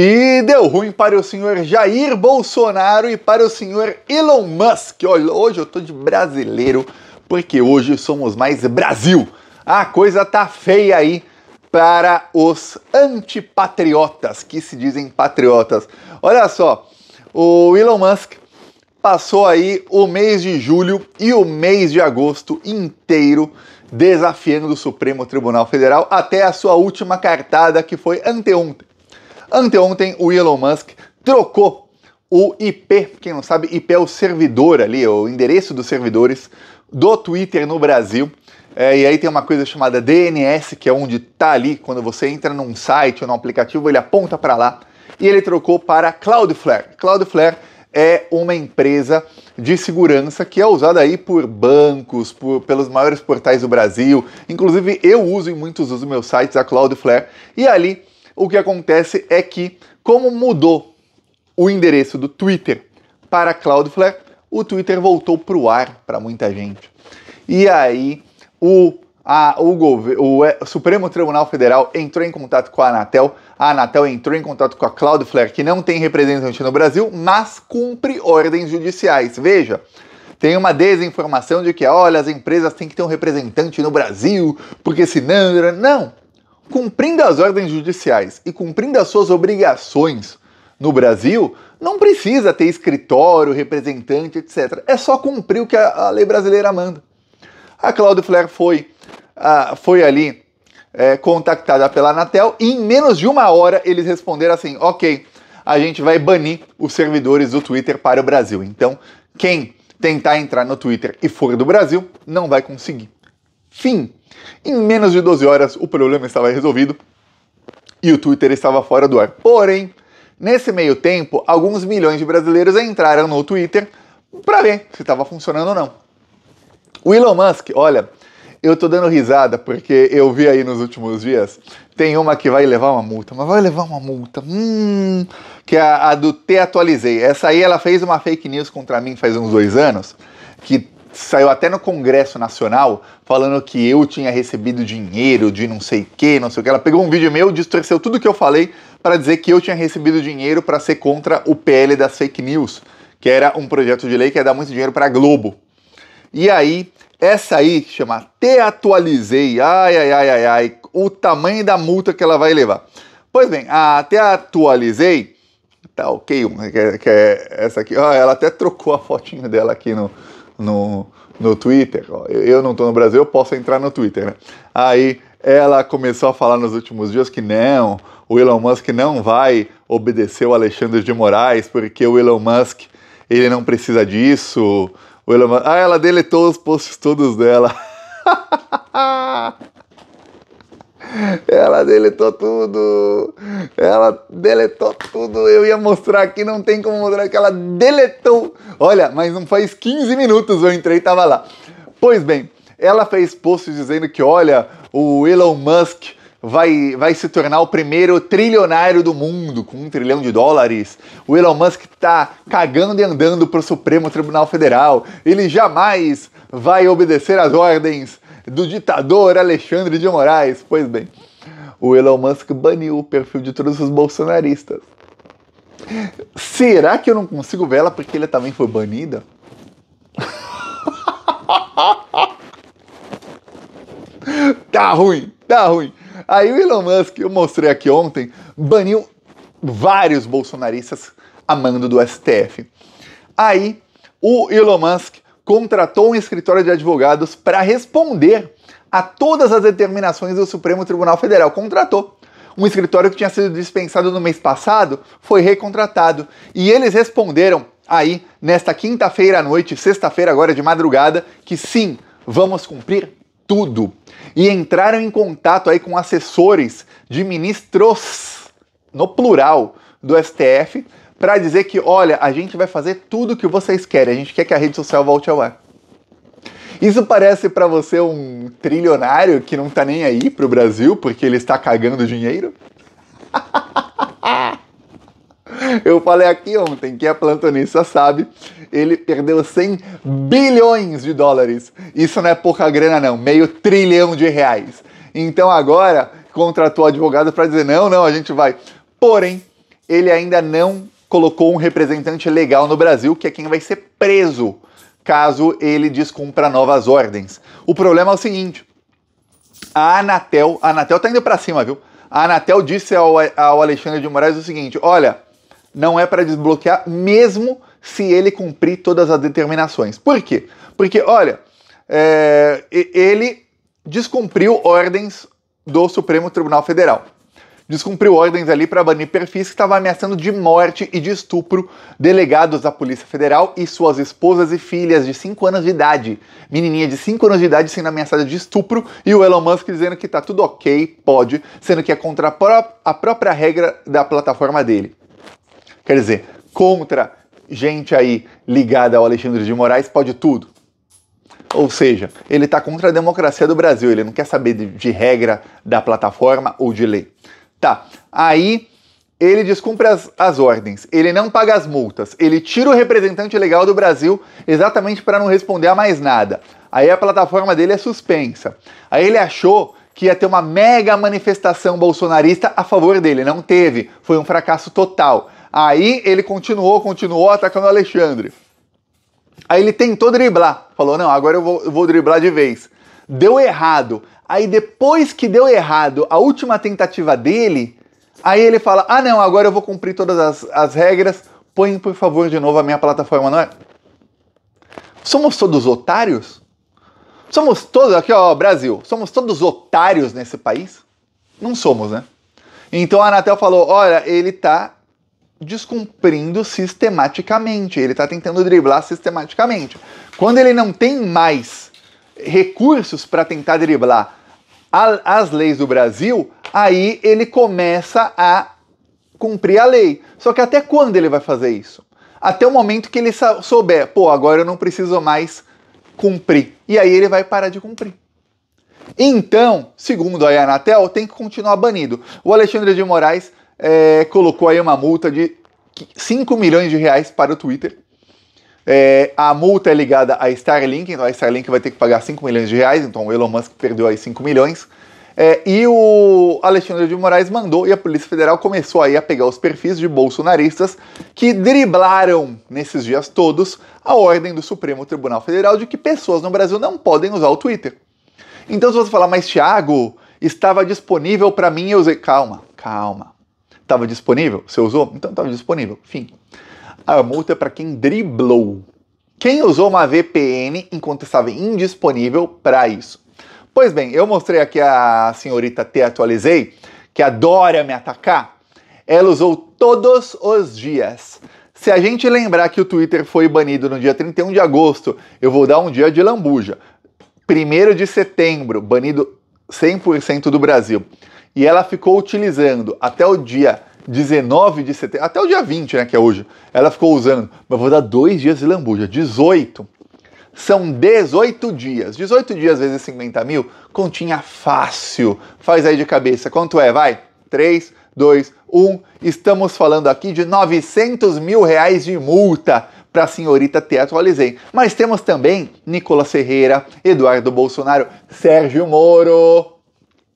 E deu ruim para o senhor Jair Bolsonaro e para o senhor Elon Musk. Olha, hoje eu tô de brasileiro, porque hoje somos mais Brasil. A coisa tá feia aí para os antipatriotas que se dizem patriotas. Olha só, o Elon Musk passou aí o mês de julho e o mês de agosto inteiro desafiando o Supremo Tribunal Federal até a sua última cartada que foi anteontem. Anteontem, o Elon Musk trocou o IP, quem não sabe, IP é o servidor ali, é o endereço dos servidores do Twitter no Brasil. É, e aí tem uma coisa chamada DNS, que é onde tá ali, quando você entra num site ou num aplicativo, ele aponta para lá. E ele trocou para Cloudflare. Cloudflare é uma empresa de segurança que é usada aí por bancos, por, pelos maiores portais do Brasil. Inclusive eu uso em muitos dos meus sites a Cloudflare. E ali o que acontece é que, como mudou o endereço do Twitter para Cloudflare, o Twitter voltou para o ar para muita gente. E aí, o a, o, é, o, Supremo Tribunal Federal entrou em contato com a Anatel. A Anatel entrou em contato com a Cloudflare, que não tem representante no Brasil, mas cumpre ordens judiciais. Veja, tem uma desinformação de que, olha, as empresas têm que ter um representante no Brasil, porque senão. Não! Cumprindo as ordens judiciais e cumprindo as suas obrigações no Brasil, não precisa ter escritório, representante, etc. É só cumprir o que a, a lei brasileira manda. A Claudio Flair foi, a, foi ali é, contactada pela Anatel e em menos de uma hora eles responderam assim: ok, a gente vai banir os servidores do Twitter para o Brasil. Então, quem tentar entrar no Twitter e for do Brasil não vai conseguir. Fim! Em menos de 12 horas, o problema estava resolvido e o Twitter estava fora do ar. Porém, nesse meio tempo, alguns milhões de brasileiros entraram no Twitter para ver se estava funcionando ou não. O Elon Musk, olha, eu tô dando risada porque eu vi aí nos últimos dias, tem uma que vai levar uma multa, mas vai levar uma multa, hum, que é a, a do Te Atualizei. Essa aí ela fez uma fake news contra mim faz uns dois anos, que saiu até no Congresso Nacional falando que eu tinha recebido dinheiro de não sei que, não sei o que. Ela pegou um vídeo meu, distorceu tudo que eu falei para dizer que eu tinha recebido dinheiro para ser contra o PL das fake news, que era um projeto de lei que ia dar muito dinheiro para a Globo. E aí, essa aí que chama Te Atualizei, ai, ai, ai, ai, ai, o tamanho da multa que ela vai levar. Pois bem, a Te Atualizei, tá ok, que é, que é essa aqui, ó, ah, ela até trocou a fotinho dela aqui no, no, no Twitter. Eu não estou no Brasil, eu posso entrar no Twitter, né? Aí ela começou a falar nos últimos dias que não, o Elon Musk não vai obedecer o Alexandre de Moraes, porque o Elon Musk, ele não precisa disso. O Elon Musk... Ah, ela deletou os posts todos dela. Ela deletou tudo. Ela deletou tudo. Eu ia mostrar aqui, não tem como mostrar que ela deletou. Olha, mas não faz 15 minutos eu entrei e tava lá. Pois bem, ela fez post dizendo que olha, o Elon Musk vai, vai se tornar o primeiro trilionário do mundo, com um trilhão de dólares. O Elon Musk está cagando e andando pro Supremo Tribunal Federal. Ele jamais vai obedecer às ordens do ditador Alexandre de Moraes. Pois bem, o Elon Musk baniu o perfil de todos os bolsonaristas. Será que eu não consigo ver ela porque ele também foi banida? tá ruim, tá ruim. Aí o Elon Musk, eu mostrei aqui ontem, baniu vários bolsonaristas a mando do STF. Aí o Elon Musk contratou um escritório de advogados para responder a todas as determinações do Supremo Tribunal Federal. Contratou. Um escritório que tinha sido dispensado no mês passado foi recontratado. E eles responderam aí, nesta quinta-feira à noite, sexta-feira agora de madrugada, que sim, vamos cumprir tudo. E entraram em contato aí com assessores de ministros, no plural, do STF, para dizer que, olha, a gente vai fazer tudo o que vocês querem, a gente quer que a rede social volte ao ar. Isso parece para você um trilionário que não tá nem aí pro Brasil porque ele está cagando dinheiro? Eu falei aqui ontem que a plantonista sabe, ele perdeu 100 bilhões de dólares. Isso não é pouca grana não, meio trilhão de reais. Então agora contratou advogado para dizer não, não, a gente vai. Porém, ele ainda não colocou um representante legal no Brasil, que é quem vai ser preso caso ele descumpra novas ordens. O problema é o seguinte: a Anatel, a Anatel tá indo para cima, viu? A Anatel disse ao, ao Alexandre de Moraes o seguinte: olha, não é para desbloquear mesmo se ele cumprir todas as determinações. Por quê? Porque, olha, é, ele descumpriu ordens do Supremo Tribunal Federal descumpriu ordens ali para banir perfis que estavam ameaçando de morte e de estupro delegados da Polícia Federal e suas esposas e filhas de 5 anos de idade. Menininha de 5 anos de idade sendo ameaçada de estupro e o Elon Musk dizendo que tá tudo ok, pode, sendo que é contra a, pró a própria regra da plataforma dele. Quer dizer, contra gente aí ligada ao Alexandre de Moraes pode tudo. Ou seja, ele está contra a democracia do Brasil, ele não quer saber de, de regra da plataforma ou de lei. Tá. Aí ele descumpre as, as ordens, ele não paga as multas, ele tira o representante legal do Brasil exatamente para não responder a mais nada. Aí a plataforma dele é suspensa. Aí ele achou que ia ter uma mega manifestação bolsonarista a favor dele. Não teve, foi um fracasso total. Aí ele continuou, continuou atacando o Alexandre. Aí ele tentou driblar, falou: não, agora eu vou, eu vou driblar de vez deu errado. Aí depois que deu errado a última tentativa dele, aí ele fala: ah, não, agora eu vou cumprir todas as, as regras, põe por favor de novo a minha plataforma, não é? Somos todos otários? Somos todos, aqui ó, Brasil, somos todos otários nesse país? Não somos, né? Então a Anatel falou: olha, ele está descumprindo sistematicamente, ele está tentando driblar sistematicamente. Quando ele não tem mais recursos para tentar driblar as leis do Brasil, aí ele começa a cumprir a lei. Só que até quando ele vai fazer isso? Até o momento que ele souber, pô, agora eu não preciso mais cumprir. E aí ele vai parar de cumprir. Então, segundo a Anatel, tem que continuar banido. O Alexandre de Moraes é, colocou aí uma multa de 5 milhões de reais para o Twitter é, a multa é ligada à Starlink, então a Starlink vai ter que pagar 5 milhões de reais, então o Elon Musk perdeu aí 5 milhões. É, e o Alexandre de Moraes mandou e a Polícia Federal começou aí a pegar os perfis de bolsonaristas que driblaram nesses dias todos a ordem do Supremo Tribunal Federal de que pessoas no Brasil não podem usar o Twitter. Então se você falar, mas Thiago, estava disponível para mim, eu usei. Calma, calma. Estava disponível? Você usou? Então estava disponível. Fim a multa é para quem driblou. Quem usou uma VPN enquanto estava indisponível para isso? Pois bem, eu mostrei aqui a senhorita T atualizei, que adora me atacar. Ela usou todos os dias. Se a gente lembrar que o Twitter foi banido no dia 31 de agosto, eu vou dar um dia de lambuja. 1 de setembro, banido 100% do Brasil. E ela ficou utilizando até o dia 19 de setembro, até o dia 20, né, que é hoje, ela ficou usando, mas vou dar dois dias de lambuja, 18. São 18 dias. 18 dias vezes 50 mil, continha fácil. Faz aí de cabeça. Quanto é? Vai? 3, 2, 1. Estamos falando aqui de 900 mil reais de multa para a senhorita Te Atualizei. Mas temos também Nicolas Ferreira, Eduardo Bolsonaro, Sérgio Moro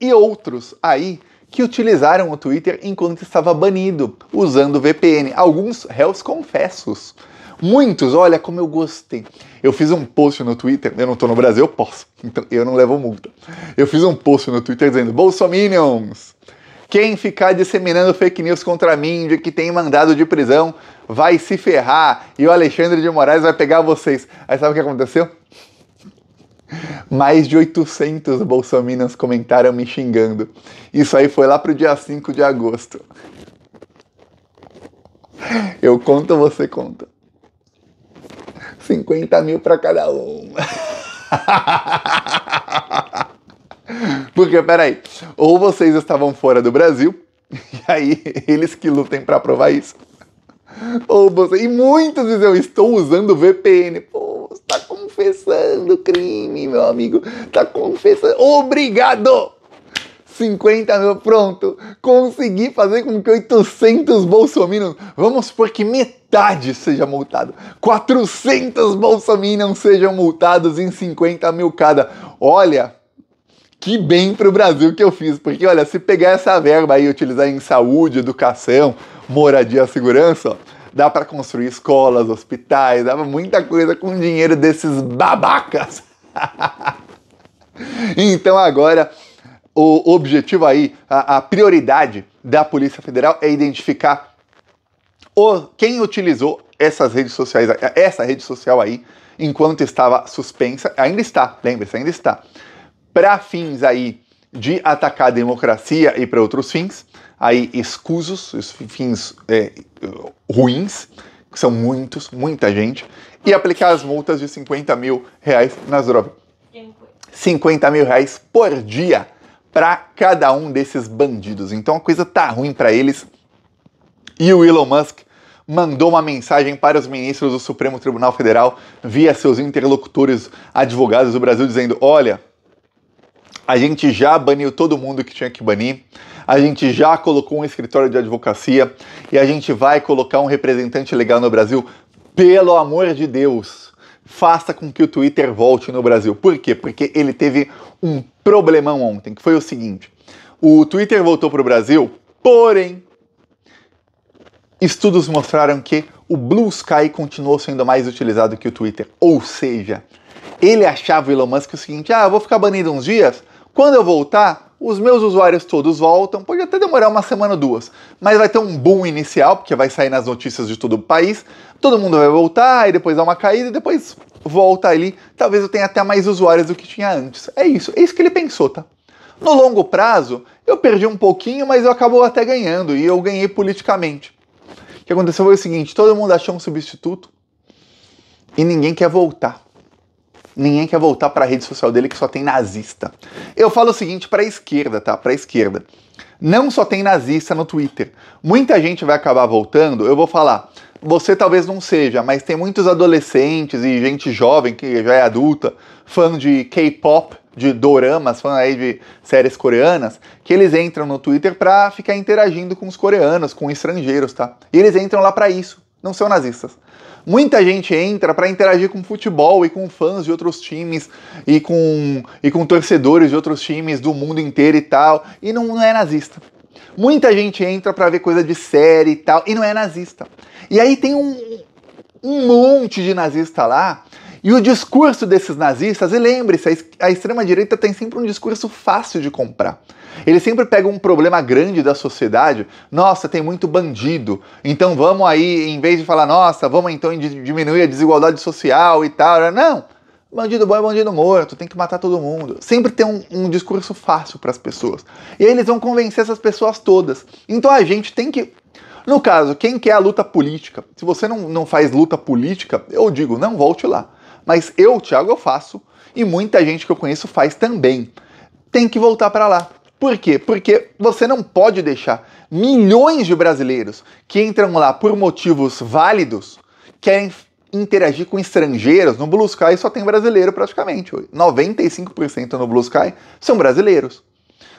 e outros aí que utilizaram o Twitter enquanto estava banido, usando VPN. Alguns réus confessos. Muitos, olha como eu gostei. Eu fiz um post no Twitter, eu não estou no Brasil, eu posso, então eu não levo multa. Eu fiz um post no Twitter dizendo: Bolsominions, quem ficar disseminando fake news contra mim de que tem mandado de prisão vai se ferrar e o Alexandre de Moraes vai pegar vocês. Aí sabe o que aconteceu? Mais de 800 bolsominions comentaram me xingando. Isso aí foi lá pro dia 5 de agosto. Eu conto, você conta. 50 mil para cada um. Porque, peraí, ou vocês estavam fora do Brasil, e aí eles que lutem para provar isso. Ou você... E muitos dizem, eu estou usando VPN. Pô, você tá com confessando crime, meu amigo. Tá confessando. Obrigado! 50 mil, pronto. Consegui fazer com que 800 bolsominions, vamos supor que metade seja multado. 400 bolsominions sejam multados em 50 mil cada. Olha, que bem pro Brasil que eu fiz, porque olha, se pegar essa verba aí e utilizar em saúde, educação, moradia, segurança, ó, dá para construir escolas, hospitais, dava muita coisa com dinheiro desses babacas. então agora o objetivo aí, a, a, prioridade da Polícia Federal é identificar o, quem utilizou essas redes sociais, essa rede social aí, enquanto estava suspensa, ainda está, lembre-se, ainda está, para fins aí de atacar a democracia e para outros fins, aí escusos, os fins é, ruins, que são muitos, muita gente, e aplicar as multas de 50 mil reais nas drogas. 50 mil reais por dia para cada um desses bandidos. Então a coisa tá ruim para eles. E o Elon Musk mandou uma mensagem para os ministros do Supremo Tribunal Federal via seus interlocutores advogados do Brasil dizendo: "Olha, a gente já baniu todo mundo que tinha que banir. A gente já colocou um escritório de advocacia e a gente vai colocar um representante legal no Brasil. Pelo amor de Deus, faça com que o Twitter volte no Brasil. Por quê? Porque ele teve um problemão ontem, que foi o seguinte: o Twitter voltou para o Brasil, porém, estudos mostraram que o Blue Sky continuou sendo mais utilizado que o Twitter. Ou seja, ele achava o Elon Musk o seguinte: ah, vou ficar banido uns dias, quando eu voltar, os meus usuários todos voltam, pode até demorar uma semana ou duas, mas vai ter um boom inicial, porque vai sair nas notícias de todo o país, todo mundo vai voltar, e depois dá uma caída, e depois volta ali, talvez eu tenha até mais usuários do que tinha antes. É isso, é isso que ele pensou, tá? No longo prazo, eu perdi um pouquinho, mas eu acabou até ganhando, e eu ganhei politicamente. O que aconteceu foi o seguinte, todo mundo achou um substituto, e ninguém quer voltar ninguém quer voltar para a rede social dele que só tem nazista. Eu falo o seguinte para a esquerda, tá? Para a esquerda. Não só tem nazista no Twitter. Muita gente vai acabar voltando. Eu vou falar, você talvez não seja, mas tem muitos adolescentes e gente jovem que já é adulta, fã de K-pop, de doramas, fã aí de séries coreanas, que eles entram no Twitter pra ficar interagindo com os coreanos, com estrangeiros, tá? E eles entram lá para isso. Não são nazistas. Muita gente entra para interagir com futebol e com fãs de outros times e com, e com torcedores de outros times do mundo inteiro e tal, e não, não é nazista. Muita gente entra para ver coisa de série e tal, e não é nazista. E aí tem um, um monte de nazista lá e o discurso desses nazistas, e lembre-se, a extrema-direita tem sempre um discurso fácil de comprar. Ele sempre pega um problema grande da sociedade, nossa, tem muito bandido, então vamos aí, em vez de falar, nossa, vamos então diminuir a desigualdade social e tal, né? não. Bandido bom é bandido morto, tem que matar todo mundo. Sempre tem um, um discurso fácil para as pessoas. E aí eles vão convencer essas pessoas todas. Então a gente tem que no caso, quem quer a luta política? Se você não, não faz luta política, eu digo, não volte lá. Mas eu, Thiago, eu faço e muita gente que eu conheço faz também. Tem que voltar para lá. Por quê? Porque você não pode deixar milhões de brasileiros que entram lá por motivos válidos querem interagir com estrangeiros. No Blue Sky só tem brasileiro praticamente. 95% no Blue Sky são brasileiros.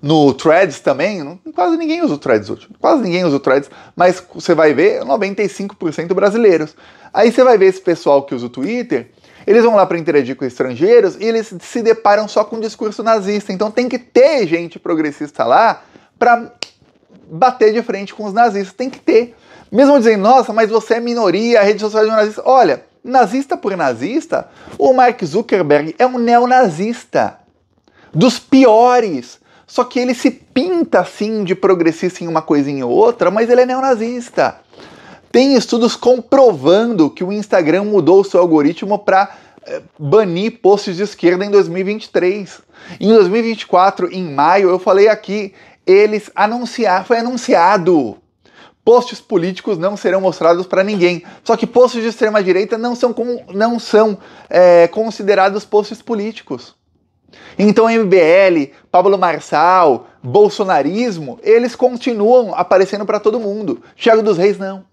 No Threads também, quase ninguém usa o Threads hoje. Quase ninguém usa o Threads, mas você vai ver 95% brasileiros. Aí você vai ver esse pessoal que usa o Twitter, eles vão lá para interagir com estrangeiros e eles se deparam só com o discurso nazista. Então tem que ter gente progressista lá para bater de frente com os nazistas. Tem que ter. Mesmo dizendo, nossa, mas você é minoria, a rede social é um nazista. Olha, nazista por nazista, o Mark Zuckerberg é um neonazista. Dos piores. Só que ele se pinta assim de progressista em uma coisinha ou outra, mas ele é neonazista. Tem estudos comprovando que o Instagram mudou seu algoritmo para eh, banir posts de esquerda em 2023. Em 2024, em maio, eu falei aqui, eles anunciaram, foi anunciado. Posts políticos não serão mostrados para ninguém. Só que posts de extrema direita não são, com, não são é, considerados posts políticos. Então MBL, Pablo Marçal, bolsonarismo, eles continuam aparecendo para todo mundo. Thiago dos Reis não.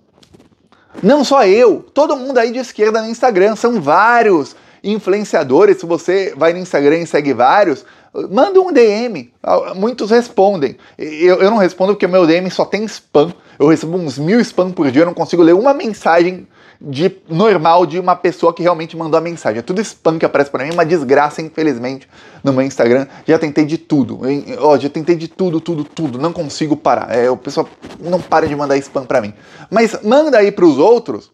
Não só eu, todo mundo aí de esquerda no Instagram, são vários influenciadores. Se você vai no Instagram e segue vários, manda um DM. Muitos respondem. Eu, eu não respondo porque meu DM só tem spam. Eu recebo uns mil spam por dia, eu não consigo ler uma mensagem de normal de uma pessoa que realmente mandou a mensagem. É tudo spam que aparece para mim, é uma desgraça, infelizmente, no meu Instagram. Já tentei de tudo. ó, já tentei de tudo, tudo, tudo. Não consigo parar. É, o pessoal não para de mandar spam para mim. Mas manda aí para os outros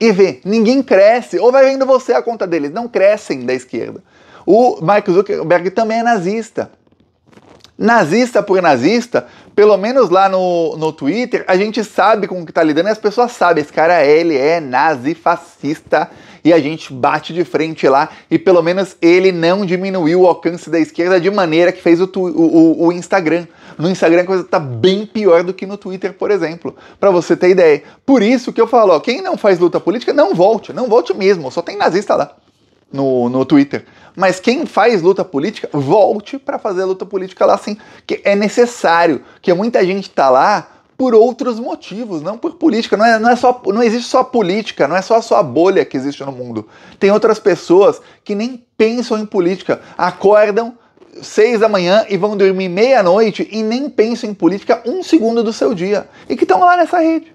e vê. Ninguém cresce. Ou vai vendo você a conta deles. Não crescem da esquerda. O Mark Zuckerberg também é nazista. Nazista por nazista, pelo menos lá no, no Twitter, a gente sabe com o que tá lidando e as pessoas sabem. Esse cara, ele é nazi fascista e a gente bate de frente lá e pelo menos ele não diminuiu o alcance da esquerda de maneira que fez o, tu, o, o Instagram. No Instagram a coisa tá bem pior do que no Twitter, por exemplo, para você ter ideia. Por isso que eu falo, ó, quem não faz luta política, não volte, não volte mesmo, só tem nazista lá no, no Twitter. Mas quem faz luta política, volte para fazer luta política lá sim, que é necessário, que muita gente está lá por outros motivos, não por política. Não, é, não, é só, não existe só política, não é só a sua bolha que existe no mundo. Tem outras pessoas que nem pensam em política, acordam seis da manhã e vão dormir meia-noite e nem pensam em política um segundo do seu dia e que estão lá nessa rede.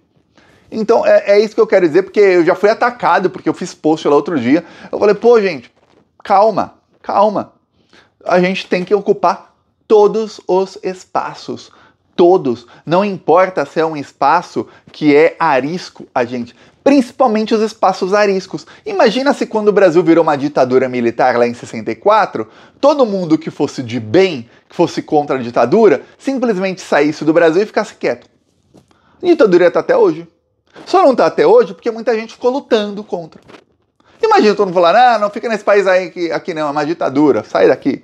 Então é, é isso que eu quero dizer, porque eu já fui atacado, porque eu fiz post lá outro dia. Eu falei, pô, gente, calma, calma. A gente tem que ocupar todos os espaços todos. Não importa se é um espaço que é arisco, a gente. Principalmente os espaços ariscos. Imagina se quando o Brasil virou uma ditadura militar lá em 64, todo mundo que fosse de bem, que fosse contra a ditadura, simplesmente saísse do Brasil e ficasse quieto. A ditadura está até hoje. Só não tá até hoje porque muita gente ficou lutando contra. Imagina todo mundo falando, ah, não fica nesse país aí que aqui não, é uma ditadura, sai daqui.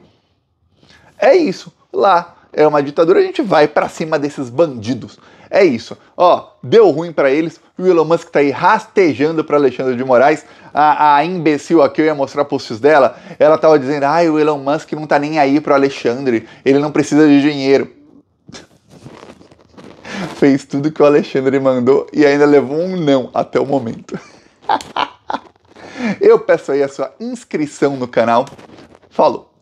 É isso. Lá é uma ditadura, a gente vai para cima desses bandidos. É isso. Ó, deu ruim para eles. O Elon Musk tá aí rastejando para Alexandre de Moraes. A, a, imbecil aqui, eu ia mostrar posts dela, ela tava dizendo: "Ai, o Elon Musk não tá nem aí pro Alexandre, ele não precisa de dinheiro" fez tudo que o Alexandre mandou e ainda levou um não até o momento. Eu peço aí a sua inscrição no canal. Falou!